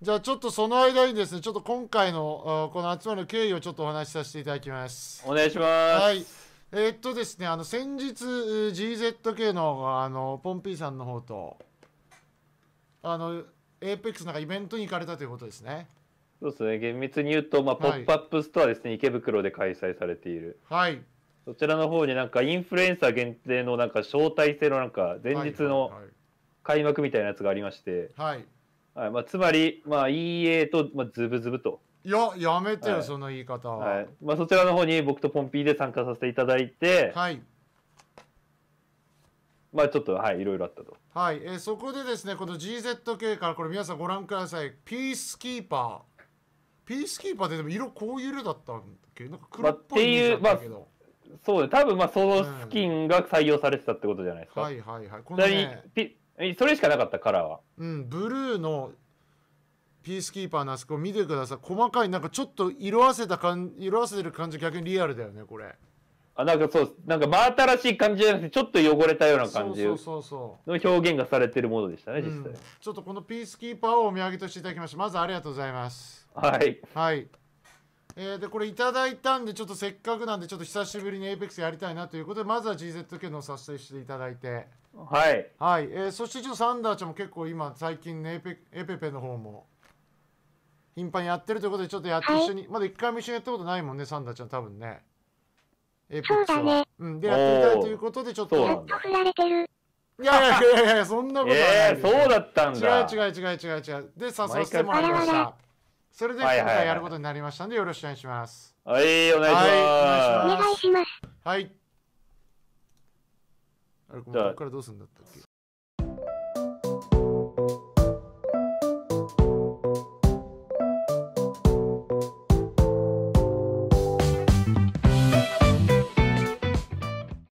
じゃあちょっとその間にですね、ちょっと今回のこの集まる経緯をちょっとお話しさせていただきます。お願いします。はい。えー、っとですね、あの先日 GZK のあのポンピーさんの方とあの APEX なんかイベントに行かれたということですね。そうですね。厳密に言うと、まあ、ポップアップストアですね、はい、池袋で開催されている。はい。そちらの方になんかインフルエンサー限定のなんか招待制のなんか前日の開幕みたいなやつがありまして。はい、はいはいはいまあ、つまり、まあ、EA と、まあ、ズブズブと。いや、やめてよ、はいその言い方は。はいまあ、そちらの方に僕とポンピーで参加させていただいて、はいまあちょっと、はい、いろいろあったと。はい、えーそこでですねこの GZK からこれ皆さんご覧くださいピースキーパーピースキーパーってでも色こういう色だったんだっけなんか黒っぽい色だったけど、そうで、多分まあそのスキンが採用されてたってことじゃないですか。はいはいはいこのねピそれしかなかったカラーはうんブルーのピースキーパーのあそこ見てください細かいなんかちょっと色あせた感色あせてる感じ逆にリアルだよねこれあなんかそうなんか真新しい感じじゃなくてちょっと汚れたような感じの表現がされてるものでしたね実際、うん、ちょっとこのピースキーパーをお土産としていただきましたまずありがとうございますはいはいえー、でこれいただいたんでちょっとせっかくなんでちょっと久しぶりに APEX やりたいなということでまずは GZK の撮影していただいてはい、はいえー、そしてちょっとサンダーちゃんも結構今最近ねエペペの方も頻繁にやってるということでちょっとやって一緒に、はい、まだ一回も一緒にやったことないもんねサンダーちゃん多分ね APEX はう,、ね、うん、でやってみたいということでちょっとやっと振られてるいやいやいやいやそんなことない、えー、そうだったんだ違う違う違う違う違うで誘わせてもらいましたそれで今回やることになりましたんで、よろしくお願いします。はい、お願いします。はい、お願いします。はい。あれ、ここからどうするんだったっけ